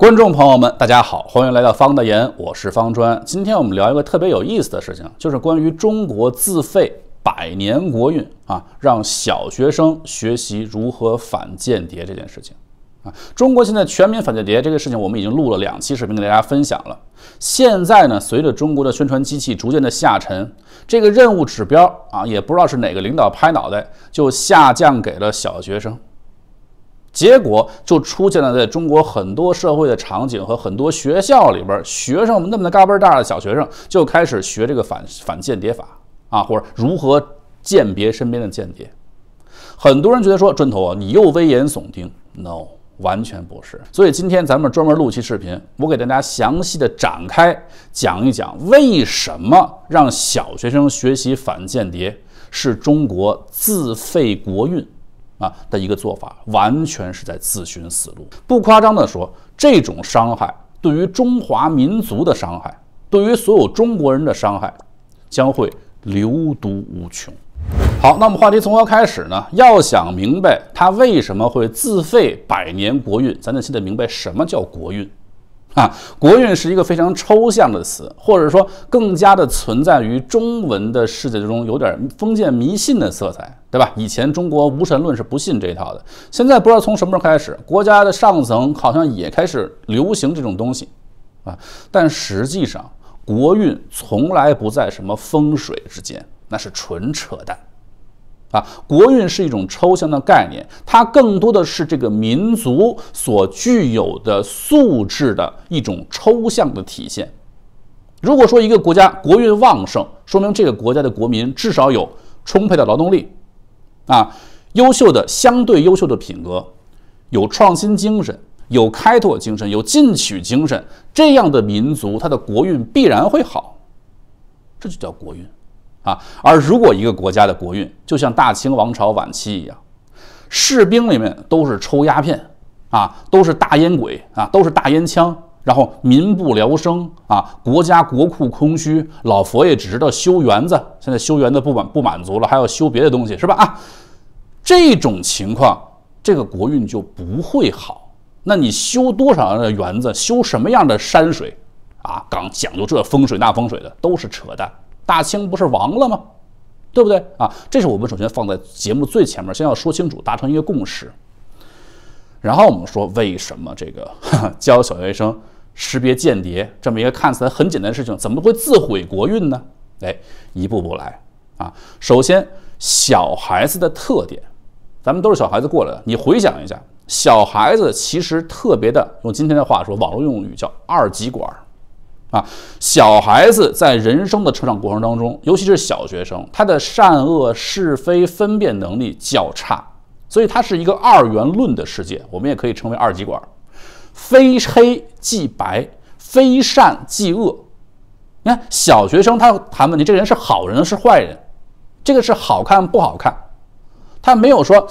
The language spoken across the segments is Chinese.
观众朋友们，大家好，欢迎来到方的言，我是方砖。今天我们聊一个特别有意思的事情，就是关于中国自费百年国运啊，让小学生学习如何反间谍这件事情啊。中国现在全民反间谍这个事情，我们已经录了两期视频跟大家分享了。现在呢，随着中国的宣传机器逐渐的下沉，这个任务指标啊，也不知道是哪个领导拍脑袋就下降给了小学生。结果就出现了，在中国很多社会的场景和很多学校里边，学生们那么的嘎嘣大的小学生就开始学这个反反间谍法啊，或者如何鉴别身边的间谍。很多人觉得说，砖头啊，你又危言耸听。No，完全不是。所以今天咱们专门录期视频，我给大家详细的展开讲一讲，为什么让小学生学习反间谍是中国自废国运。啊的一个做法，完全是在自寻死路。不夸张地说，这种伤害对于中华民族的伤害，对于所有中国人的伤害，将会流毒无穷。好，那么话题从何开始呢？要想明白他为什么会自废百年国运，咱得先得明白什么叫国运。啊，国运是一个非常抽象的词，或者说更加的存在于中文的世界之中，有点封建迷信的色彩，对吧？以前中国无神论是不信这套的，现在不知道从什么时候开始，国家的上层好像也开始流行这种东西，啊，但实际上国运从来不在什么风水之间，那是纯扯淡。啊，国运是一种抽象的概念，它更多的是这个民族所具有的素质的一种抽象的体现。如果说一个国家国运旺盛，说明这个国家的国民至少有充沛的劳动力，啊，优秀的相对优秀的品格，有创新精神，有开拓精神，有进取精神，这样的民族，它的国运必然会好，这就叫国运。啊，而如果一个国家的国运就像大清王朝晚期一样，士兵里面都是抽鸦片，啊，都是大烟鬼啊，都是大烟枪，然后民不聊生啊，国家国库空虚，老佛爷只知道修园子，现在修园子不满不满足了，还要修别的东西，是吧？啊，这种情况，这个国运就不会好。那你修多少的园子，修什么样的山水，啊，讲讲究这风水那风水的，都是扯淡。大清不是亡了吗？对不对啊？这是我们首先放在节目最前面，先要说清楚，达成一个共识。然后我们说，为什么这个 教小学生识别间谍这么一个看起来很简单的事情，怎么会自毁国运呢？哎，一步步来啊。首先，小孩子的特点，咱们都是小孩子过来的，你回想一下，小孩子其实特别的，用今天的话说，网络用语叫二极管。啊，小孩子在人生的成长过程当中，尤其是小学生，他的善恶是非分辨能力较差，所以他是一个二元论的世界，我们也可以称为二极管，非黑即白，非善即恶。你看，小学生他谈问题，这个人是好人是坏人，这个是好看不好看，他没有说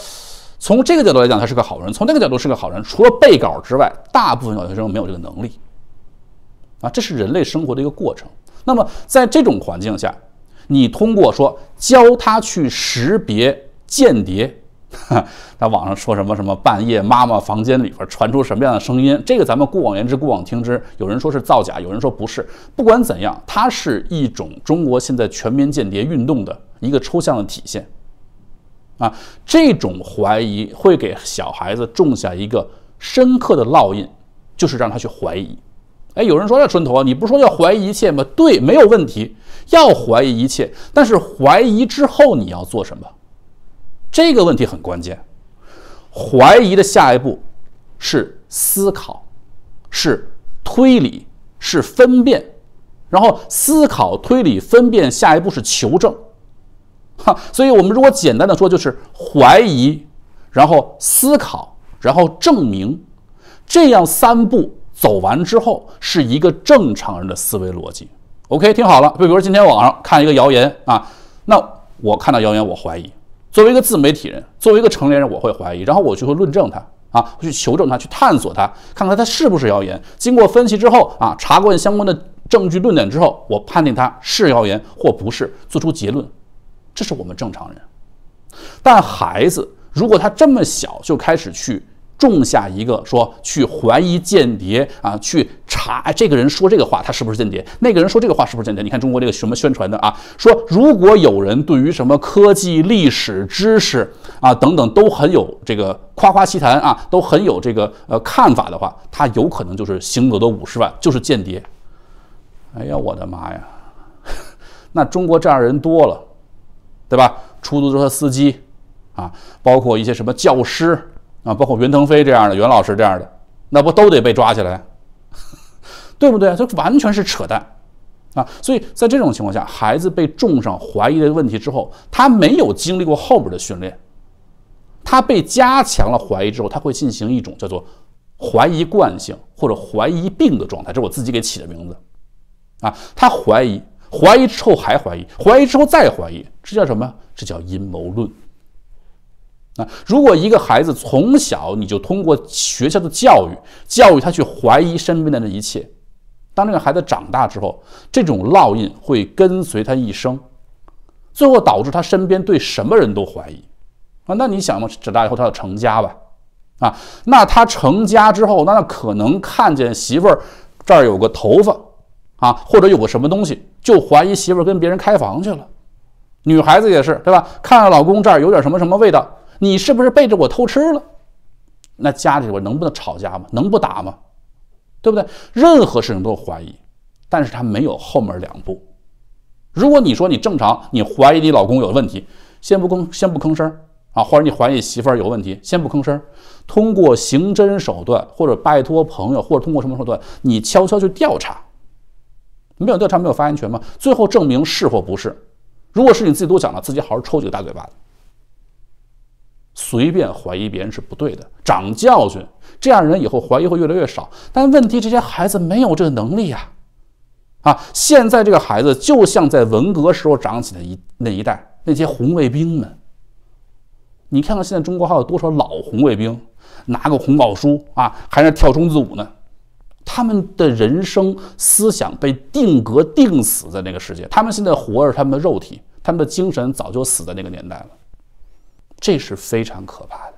从这个角度来讲他是个好人，从那个角度是个好人。除了背稿之外，大部分小学生没有这个能力。啊，这是人类生活的一个过程。那么，在这种环境下，你通过说教他去识别间谍，在网上说什么什么半夜妈妈房间里边传出什么样的声音，这个咱们过往言之，过往听之，有人说是造假，有人说不是。不管怎样，它是一种中国现在全民间谍运动的一个抽象的体现。啊，这种怀疑会给小孩子种下一个深刻的烙印，就是让他去怀疑。哎，有人说：“要春头啊，你不是说要怀疑一切吗？”对，没有问题，要怀疑一切。但是怀疑之后你要做什么？这个问题很关键。怀疑的下一步是思考，是推理，是分辨，然后思考、推理、分辨，下一步是求证。哈，所以我们如果简单的说，就是怀疑，然后思考，然后证明，这样三步。走完之后是一个正常人的思维逻辑。OK，听好了，就比如今天网上看一个谣言啊，那我看到谣言我怀疑，作为一个自媒体人，作为一个成年人，我会怀疑，然后我就会论证它啊，去求证它，去探索它，看看它是不是谣言。经过分析之后啊，查过相关的证据论点之后，我判定它是谣言或不是，做出结论。这是我们正常人，但孩子如果他这么小就开始去。种下一个说去怀疑间谍啊，去查哎，这个人说这个话他是不是间谍？那个人说这个话是不是间谍？你看中国这个什么宣传的啊？说如果有人对于什么科技、历史知识啊等等都很有这个夸夸其谈啊，都很有这个呃看法的话，他有可能就是行走的五十万，就是间谍。哎呀，我的妈呀！那中国这样人多了，对吧？出租车司机啊，包括一些什么教师。啊，包括袁腾飞这样的、袁老师这样的，那不都得被抓起来，对不对？这完全是扯淡，啊！所以在这种情况下，孩子被种上怀疑的问题之后，他没有经历过后边的训练，他被加强了怀疑之后，他会进行一种叫做怀疑惯性或者怀疑病的状态，这是我自己给起的名字，啊！他怀疑，怀疑之后还怀疑，怀疑之后再怀疑，这叫什么？这叫阴谋论。那如果一个孩子从小你就通过学校的教育教育他去怀疑身边的这一切，当这个孩子长大之后，这种烙印会跟随他一生，最后导致他身边对什么人都怀疑。啊，那你想嘛，长大以后他要成家吧？啊，那他成家之后，那可能看见媳妇儿这儿有个头发啊，或者有个什么东西，就怀疑媳妇儿跟别人开房去了。女孩子也是对吧？看看老公这儿有点什么什么味道。你是不是背着我偷吃了？那家里边能不能吵架吗？能不打吗？对不对？任何事情都有怀疑，但是他没有后面两步。如果你说你正常，你怀疑你老公有问题，先不吭，先不吭声啊，或者你怀疑媳妇儿有问题，先不吭声通过刑侦手段，或者拜托朋友，或者通过什么手段，你悄悄去调查，没有调查没有发言权吗？最后证明是或不是。如果是你自己多想了，自己好好抽几个大嘴巴子。随便怀疑别人是不对的，长教训，这样人以后怀疑会越来越少。但问题，这些孩子没有这个能力呀！啊，现在这个孩子就像在文革时候长起的一那一代那些红卫兵们。你看看现在中国还有多少老红卫兵，拿个红宝书啊，还在跳忠字舞呢？他们的人生思想被定格、定死在那个世界，他们现在活着，他们的肉体，他们的精神早就死在那个年代了。这是非常可怕的，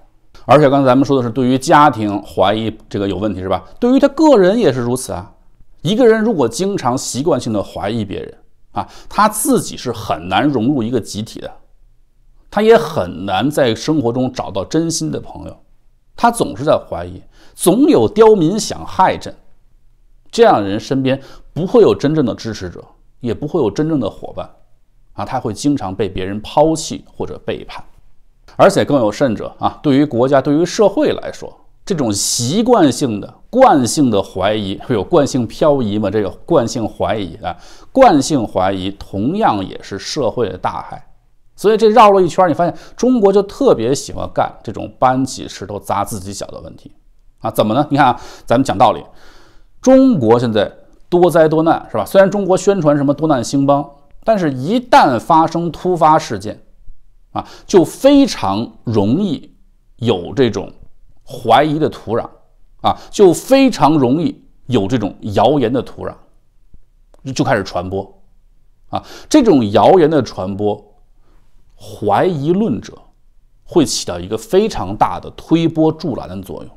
而且刚才咱们说的是对于家庭怀疑这个有问题是吧？对于他个人也是如此啊。一个人如果经常习惯性的怀疑别人啊，他自己是很难融入一个集体的，他也很难在生活中找到真心的朋友。他总是在怀疑，总有刁民想害朕。这样的人身边不会有真正的支持者，也不会有真正的伙伴啊。他会经常被别人抛弃或者背叛。而且更有甚者啊，对于国家、对于社会来说，这种习惯性的惯性的怀疑会 有惯性漂移吗？这个惯性怀疑啊，惯性怀疑同样也是社会的大害。所以这绕了一圈，你发现中国就特别喜欢干这种搬起石头砸自己脚的问题啊？怎么呢？你看啊，咱们讲道理，中国现在多灾多难，是吧？虽然中国宣传什么多难兴邦，但是一旦发生突发事件。啊，就非常容易有这种怀疑的土壤，啊，就非常容易有这种谣言的土壤，就开始传播，啊，这种谣言的传播，怀疑论者会起到一个非常大的推波助澜的作用，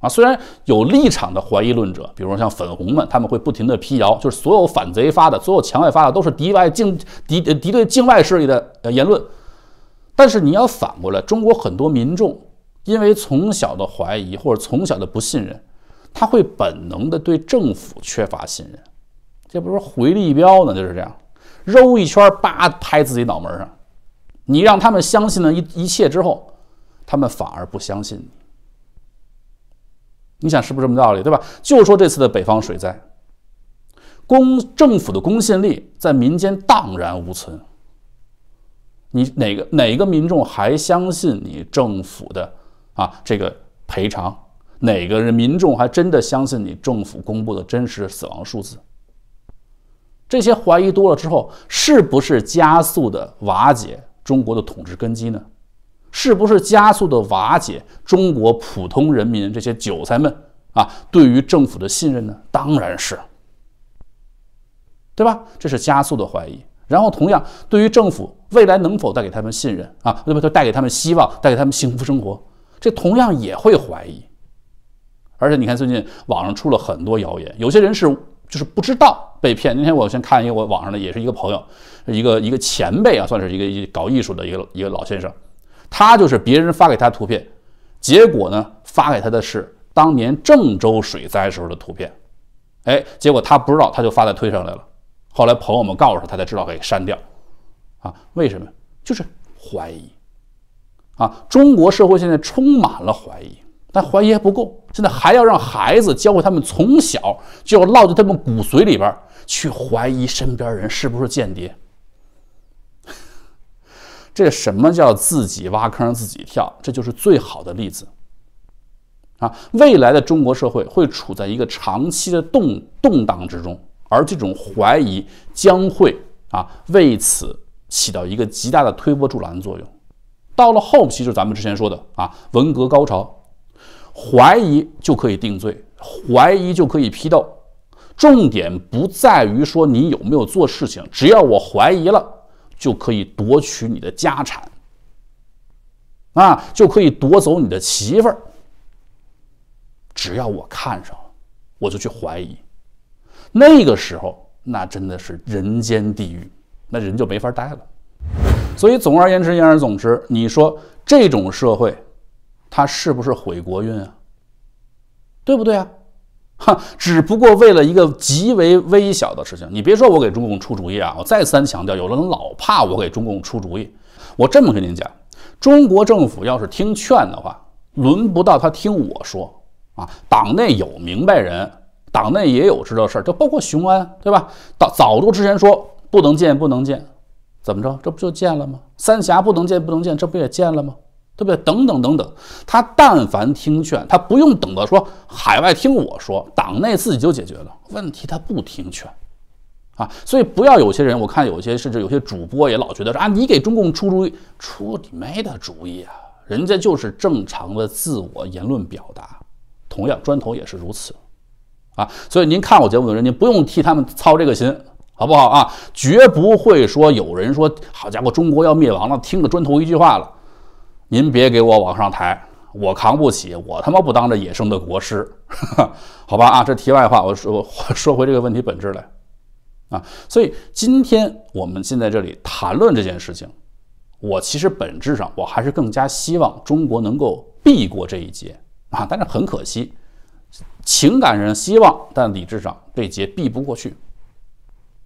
啊，虽然有立场的怀疑论者，比如说像粉红们，他们会不停的辟谣，就是所有反贼发的，所有墙外发的，都是敌外境敌敌对境外势力的言论。但是你要反过来，中国很多民众因为从小的怀疑或者从小的不信任，他会本能的对政府缺乏信任。这不是回力标呢，就是这样，揉一圈叭拍自己脑门上。你让他们相信了一一切之后，他们反而不相信。你想是不是这么道理，对吧？就说这次的北方水灾，公政府的公信力在民间荡然无存。你哪个哪个民众还相信你政府的啊这个赔偿？哪个民众还真的相信你政府公布的真实死亡数字？这些怀疑多了之后，是不是加速的瓦解中国的统治根基呢？是不是加速的瓦解中国普通人民这些韭菜们啊对于政府的信任呢？当然是，对吧？这是加速的怀疑。然后，同样对于政府未来能否带给他们信任啊，对么就带给他们希望，带给他们幸福生活，这同样也会怀疑。而且，你看最近网上出了很多谣言，有些人是就是不知道被骗。那天我先看一个我网上的，也是一个朋友，一个一个前辈啊，算是一个一搞艺术的一个一个老先生，他就是别人发给他图片，结果呢，发给他的是当年郑州水灾时候的图片，哎，结果他不知道，他就发在推上来了。后来朋友们告诉他，他才知道给删掉，啊，为什么？就是怀疑，啊，中国社会现在充满了怀疑，但怀疑还不够，现在还要让孩子教会他们从小就要烙在他们骨髓里边去怀疑身边人是不是间谍，这什么叫自己挖坑自己跳？这就是最好的例子，啊，未来的中国社会会处在一个长期的动动荡之中。而这种怀疑将会啊为此起到一个极大的推波助澜作用。到了后期，就是咱们之前说的啊文革高潮，怀疑就可以定罪，怀疑就可以批斗。重点不在于说你有没有做事情，只要我怀疑了，就可以夺取你的家产，啊，就可以夺走你的媳妇儿。只要我看上了，我就去怀疑。那个时候，那真的是人间地狱，那人就没法待了。所以，总而言之，言而总之，你说这种社会，它是不是毁国运啊？对不对啊？哈，只不过为了一个极为微小的事情。你别说我给中共出主意啊，我再三强调，有人老怕我给中共出主意。我这么跟您讲，中国政府要是听劝的话，轮不到他听我说啊。党内有明白人。党内也有知道事儿，就包括雄安，对吧？早都之前说不能建不能建，怎么着？这不就建了吗？三峡不能建不能建，这不也建了吗？对不对？等等等等，他但凡听劝，他不用等到说海外听我说，党内自己就解决了问题。他不听劝啊，所以不要有些人，我看有些甚至有些主播也老觉得啊，你给中共出主意出你妹的主意，啊！人家就是正常的自我言论表达。同样，砖头也是如此。啊，所以您看我节目的人，您不用替他们操这个心，好不好啊？绝不会说有人说，好家伙，中国要灭亡了，听了砖头一句话了。您别给我往上抬，我扛不起，我他妈不当这野生的国师，好吧？啊，这题外话，我说说回这个问题本质来。啊，所以今天我们现在这里谈论这件事情，我其实本质上我还是更加希望中国能够避过这一劫啊，但是很可惜。情感上希望，但理智上这劫避不过去。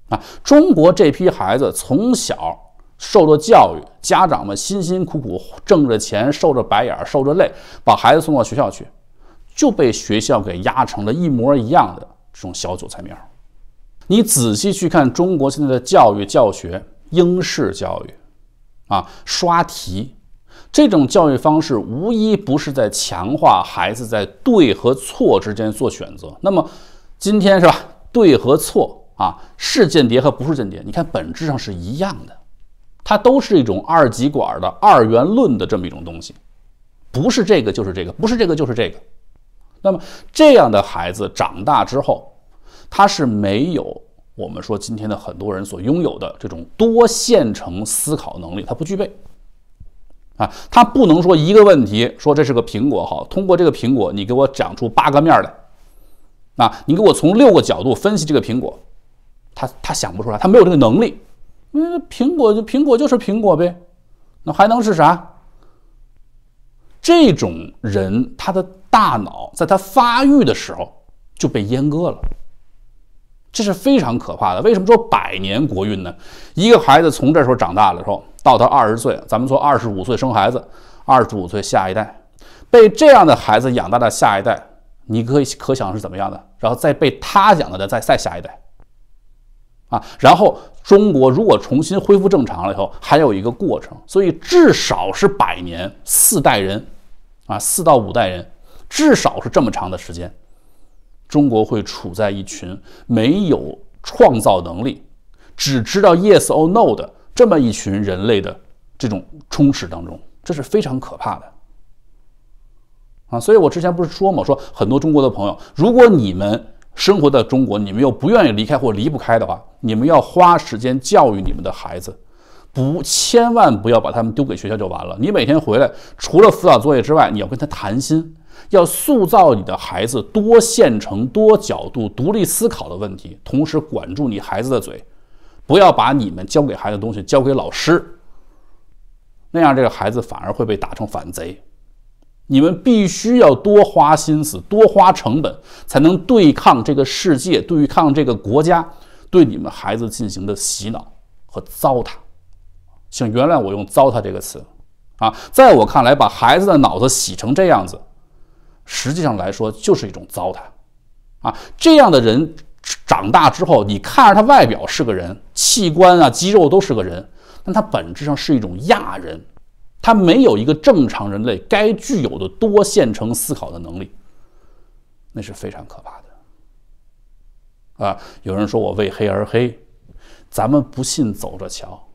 啊，中国这批孩子从小受着教育，家长们辛辛苦苦挣着钱，受着白眼，受着累，把孩子送到学校去，就被学校给压成了一模一样的这种小韭菜苗。你仔细去看中国现在的教育教学，英式教育，啊，刷题。这种教育方式无一不是在强化孩子在对和错之间做选择。那么，今天是吧？对和错啊，是间谍和不是间谍，你看本质上是一样的，它都是一种二极管的二元论的这么一种东西，不是这个就是这个，不是这个就是这个。那么这样的孩子长大之后，他是没有我们说今天的很多人所拥有的这种多线程思考能力，他不具备。啊，他不能说一个问题，说这是个苹果好，通过这个苹果，你给我讲出八个面来，啊，你给我从六个角度分析这个苹果，他他想不出来，他没有这个能力，因为苹果就苹果就是苹果呗，那还能是啥？这种人他的大脑在他发育的时候就被阉割了，这是非常可怕的。为什么说百年国运呢？一个孩子从这时候长大了时后，到他二十岁，咱们说二十五岁生孩子，二十五岁下一代被这样的孩子养大的下一代，你可以可想是怎么样的？然后再被他养的再再下一代，啊，然后中国如果重新恢复正常了以后，还有一个过程，所以至少是百年四代人，啊，四到五代人，至少是这么长的时间，中国会处在一群没有创造能力，只知道 yes or no 的。这么一群人类的这种充斥当中，这是非常可怕的啊！所以我之前不是说嘛，说很多中国的朋友，如果你们生活在中国，你们又不愿意离开或离不开的话，你们要花时间教育你们的孩子，不千万不要把他们丢给学校就完了。你每天回来，除了辅导作业之外，你要跟他谈心，要塑造你的孩子多线程、多角度、独立思考的问题，同时管住你孩子的嘴。不要把你们教给孩子的东西交给老师，那样这个孩子反而会被打成反贼。你们必须要多花心思、多花成本，才能对抗这个世界、对抗这个国家对你们孩子进行的洗脑和糟蹋。请原谅我用“糟蹋”这个词啊，在我看来，把孩子的脑子洗成这样子，实际上来说就是一种糟蹋啊。这样的人长大之后，你看着他外表是个人。器官啊，肌肉都是个人，但它本质上是一种亚人，它没有一个正常人类该具有的多线程思考的能力，那是非常可怕的。啊，有人说我为黑而黑，咱们不信，走着瞧，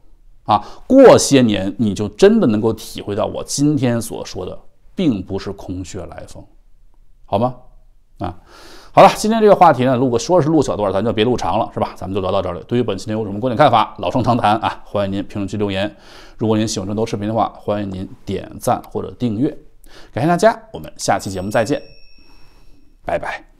啊，过些年你就真的能够体会到我今天所说的，并不是空穴来风，好吗？啊。好了，今天这个话题呢，如果说是录小段，咱就别录长了，是吧？咱们就聊到这里。对于本期内容有什么观点看法，老生常谈啊，欢迎您评论区留言。如果您喜欢更多视频的话，欢迎您点赞或者订阅。感谢大家，我们下期节目再见，拜拜。